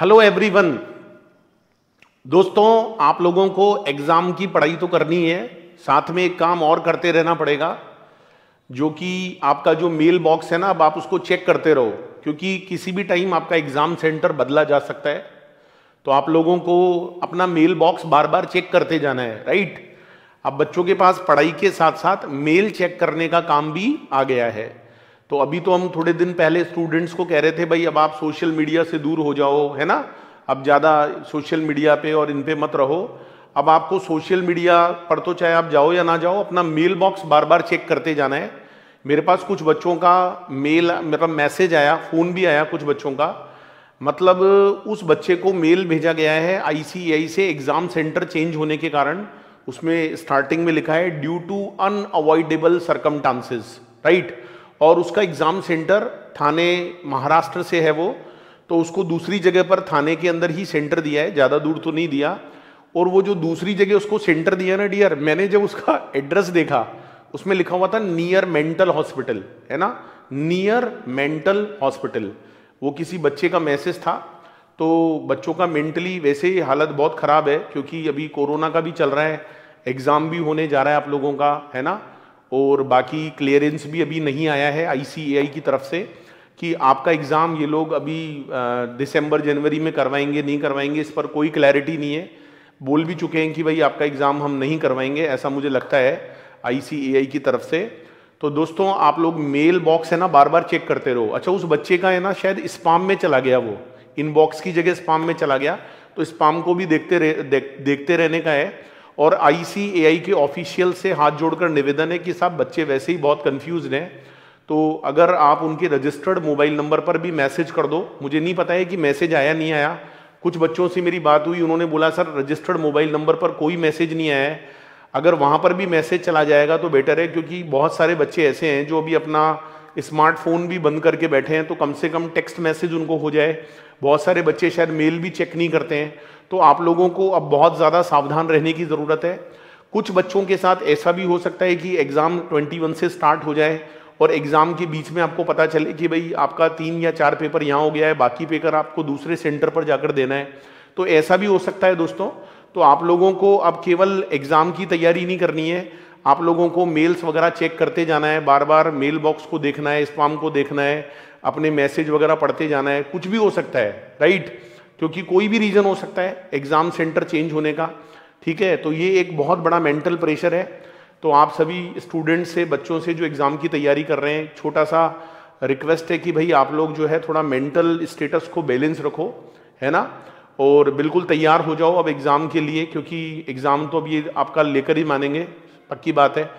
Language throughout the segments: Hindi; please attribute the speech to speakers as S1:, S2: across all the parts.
S1: हेलो एवरीवन दोस्तों आप लोगों को एग्ज़ाम की पढ़ाई तो करनी है साथ में एक काम और करते रहना पड़ेगा जो कि आपका जो मेल बॉक्स है ना अब आप उसको चेक करते रहो क्योंकि किसी भी टाइम आपका एग्ज़ाम सेंटर बदला जा सकता है तो आप लोगों को अपना मेल बॉक्स बार बार चेक करते जाना है राइट अब बच्चों के पास पढ़ाई के साथ साथ मेल चेक करने का काम भी आ गया है तो अभी तो हम थोड़े दिन पहले स्टूडेंट्स को कह रहे थे भाई अब आप सोशल मीडिया से दूर हो जाओ है ना अब ज़्यादा सोशल मीडिया पे और इन पे मत रहो अब आपको सोशल मीडिया पर तो चाहे आप जाओ या ना जाओ अपना मेल बॉक्स बार बार चेक करते जाना है मेरे पास कुछ बच्चों का मेल मतलब मैसेज आया फ़ोन भी आया कुछ बच्चों का मतलब उस बच्चे को मेल भेजा गया है आई से एग्ज़ाम सेंटर चेंज होने के कारण उसमें स्टार्टिंग में लिखा है ड्यू टू अनअवॉइडेबल सरकम राइट और उसका एग्ज़ाम सेंटर थाने महाराष्ट्र से है वो तो उसको दूसरी जगह पर थाने के अंदर ही सेंटर दिया है ज़्यादा दूर तो नहीं दिया और वो जो दूसरी जगह उसको सेंटर दिया ना डियर मैंने जब उसका एड्रेस देखा उसमें लिखा हुआ था नियर मेंटल हॉस्पिटल है ना नियर मेंटल हॉस्पिटल वो किसी बच्चे का मैसेज था तो बच्चों का मेंटली वैसे ही हालत बहुत ख़राब है क्योंकि अभी कोरोना का भी चल रहा है एग्ज़ाम भी होने जा रहा है आप लोगों का है ना और बाकी क्लियरेंस भी अभी नहीं आया है आई की तरफ से कि आपका एग्ज़ाम ये लोग अभी दिसंबर जनवरी में करवाएंगे नहीं करवाएंगे इस पर कोई क्लैरिटी नहीं है बोल भी चुके हैं कि भाई आपका एग्ज़ाम हम नहीं करवाएंगे ऐसा मुझे लगता है आई की तरफ से तो दोस्तों आप लोग मेल बॉक्स है ना बार बार चेक करते रहो अच्छा उस बच्चे का है ना शायद स्पाम में चला गया वो इनबॉक्स की जगह स्पाम में चला गया तो स्पाम को भी देखते रह, देख, देखते रहने का है और आई के ऑफिशियल से हाथ जोड़कर निवेदन है कि साहब बच्चे वैसे ही बहुत कन्फ्यूज हैं तो अगर आप उनके रजिस्टर्ड मोबाइल नंबर पर भी मैसेज कर दो मुझे नहीं पता है कि मैसेज आया नहीं आया कुछ बच्चों से मेरी बात हुई उन्होंने बोला सर रजिस्टर्ड मोबाइल नंबर पर कोई मैसेज नहीं आया है अगर वहाँ पर भी मैसेज चला जाएगा तो बेटर है क्योंकि बहुत सारे बच्चे ऐसे हैं जो अभी अपना स्मार्टफोन भी बंद करके बैठे हैं तो कम से कम टेक्स्ट मैसेज उनको हो जाए बहुत सारे बच्चे शायद मेल भी चेक नहीं करते हैं तो आप लोगों को अब बहुत ज़्यादा सावधान रहने की ज़रूरत है कुछ बच्चों के साथ ऐसा भी हो सकता है कि एग्ज़ाम 21 से स्टार्ट हो जाए और एग्ज़ाम के बीच में आपको पता चले कि भाई आपका तीन या चार पेपर यहाँ हो गया है बाकी पेपर आपको दूसरे सेंटर पर जाकर देना है तो ऐसा भी हो सकता है दोस्तों तो आप लोगों को अब केवल एग्ज़ाम की तैयारी नहीं करनी है आप लोगों को मेल्स वगैरह चेक करते जाना है बार बार मेल बॉक्स को देखना है स्पाम को देखना है अपने मैसेज वगैरह पढ़ते जाना है कुछ भी हो सकता है राइट क्योंकि कोई भी रीज़न हो सकता है एग्ज़ाम सेंटर चेंज होने का ठीक है तो ये एक बहुत बड़ा मेंटल प्रेशर है तो आप सभी स्टूडेंट्स से बच्चों से जो एग्ज़ाम की तैयारी कर रहे हैं छोटा सा रिक्वेस्ट है कि भाई आप लोग जो है थोड़ा मेंटल स्टेटस को बैलेंस रखो है ना और बिल्कुल तैयार हो जाओ अब एग्ज़ाम के लिए क्योंकि एग्ज़ाम तो अब ये आपका लेकर ही मानेंगे पक्की बात है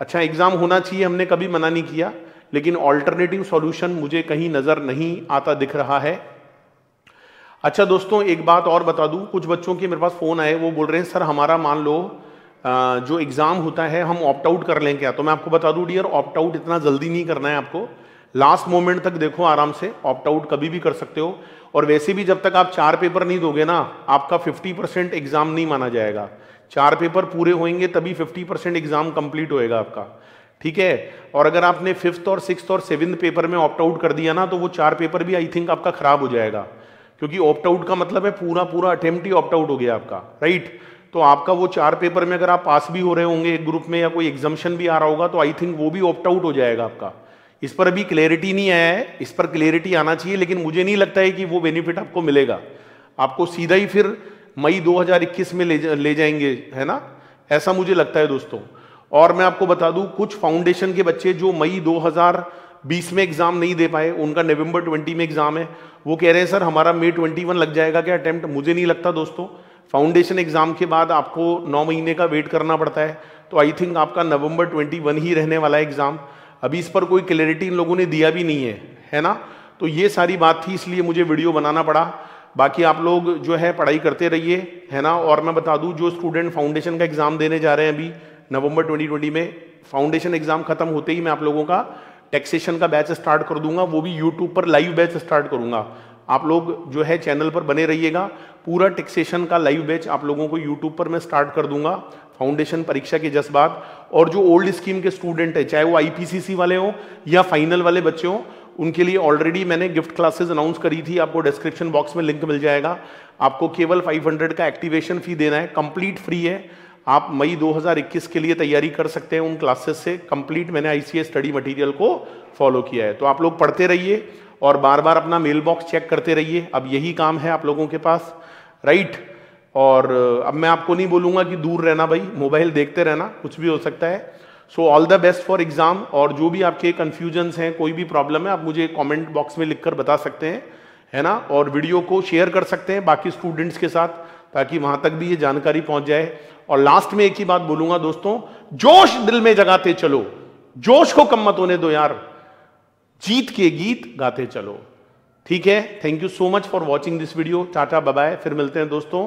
S1: अच्छा एग्ज़ाम होना चाहिए हमने कभी मना नहीं किया लेकिन ऑल्टरनेटिव सॉल्यूशन मुझे कहीं नज़र नहीं आता दिख रहा है अच्छा दोस्तों एक बात और बता दूं कुछ बच्चों के मेरे पास फ़ोन आए वो बोल रहे हैं सर हमारा मान लो जो एग्ज़ाम होता है हम ऑप्ट आउट कर लें क्या तो मैं आपको बता दूं डियर ऑप्ट आउट इतना जल्दी नहीं करना है आपको लास्ट मोमेंट तक देखो आराम से ऑप्ट आउट कभी भी कर सकते हो और वैसे भी जब तक आप चार पेपर नहीं दोगे ना आपका 50 परसेंट एग्जाम नहीं माना जाएगा चार पेपर पूरे होंगे तभी 50 परसेंट एग्जाम कंप्लीट होएगा आपका ठीक है और अगर आपने फिफ्थ और सिक्स और सेवन्थ पेपर में ऑप्ट आउट कर दिया ना तो वो चार पेपर भी आई थिंक आपका खराब हो जाएगा क्योंकि ऑप्ट आउट का मतलब है पूरा पूरा अटेम्प्ट ही ऑप्ट आउट हो गया आपका राइट तो आपका वो चार पेपर में अगर आप पास भी हो रहे होंगे एक ग्रुप में या कोई एग्जामेशन भी आ रहा होगा तो आई थिंक वो भी ऑप्ट आउट हो जाएगा आपका इस पर अभी क्लैरिटी नहीं आया है इस पर क्लैरिटी आना चाहिए लेकिन मुझे नहीं लगता है कि वो बेनिफिट आपको मिलेगा आपको सीधा ही फिर मई 2021 में ले जा, ले जाएंगे है ना ऐसा मुझे लगता है दोस्तों और मैं आपको बता दूं कुछ फाउंडेशन के बच्चे जो मई 2020 में एग्ज़ाम नहीं दे पाए उनका नवंबर 20 में एग्ज़ाम है वो कह रहे हैं सर हमारा मई ट्वेंटी लग जाएगा क्या अटैम्प्ट मुझे नहीं लगता दोस्तों फाउंडेशन एग्ज़ाम के बाद आपको नौ महीने का वेट करना पड़ता है तो आई थिंक आपका नवंबर ट्वेंटी ही रहने वाला है एग्ज़ाम अभी इस पर कोई क्लैरिटी इन लोगों ने दिया भी नहीं है है ना तो ये सारी बात थी इसलिए मुझे वीडियो बनाना पड़ा बाकी आप लोग जो है पढ़ाई करते रहिए है ना और मैं बता दूं जो स्टूडेंट फाउंडेशन का एग्ज़ाम देने जा रहे हैं अभी नवंबर 2020 में फाउंडेशन एग्ज़ाम ख़त्म होते ही मैं आप लोगों का टैक्सेशन का बैच स्टार्ट कर दूंगा वो भी यूट्यूब पर लाइव बैच स्टार्ट करूंगा आप लोग जो है चैनल पर बने रहिएगा पूरा टैक्सेशन का लाइव बैच आप लोगों को यूट्यूब पर मैं स्टार्ट कर दूंगा फाउंडेशन परीक्षा के जज्बात और जो ओल्ड स्कीम के स्टूडेंट है चाहे वो आईपीसीसी वाले हों या फाइनल वाले बच्चे हों उनके लिए ऑलरेडी मैंने गिफ्ट क्लासेस अनाउंस करी थी आपको डिस्क्रिप्शन बॉक्स में लिंक मिल जाएगा आपको केवल 500 का एक्टिवेशन फी देना है कंप्लीट फ्री है आप मई 2021 के लिए तैयारी कर सकते हैं उन क्लासेस से कंप्लीट मैंने आई स्टडी मटेरियल को फॉलो किया है तो आप लोग पढ़ते रहिए और बार बार अपना मेल बॉक्स चेक करते रहिए अब यही काम है आप लोगों के पास राइट right? और अब मैं आपको नहीं बोलूँगा कि दूर रहना भाई मोबाइल देखते रहना कुछ भी हो सकता है so all the best for exam और जो भी आपके कन्फ्यूजन्स हैं कोई भी प्रॉब्लम है आप मुझे कॉमेंट बॉक्स में लिख बता सकते हैं है ना और वीडियो को शेयर कर सकते हैं बाकी स्टूडेंट्स के साथ ताकि वहाँ तक भी ये जानकारी पहुँच जाए और लास्ट में एक ही बात बोलूँगा दोस्तों जोश दिल में जगाते चलो जोश को कम मत होने दो यार जीत के गीत गाते चलो ठीक है thank you so much for watching this video tata bye फिर मिलते हैं दोस्तों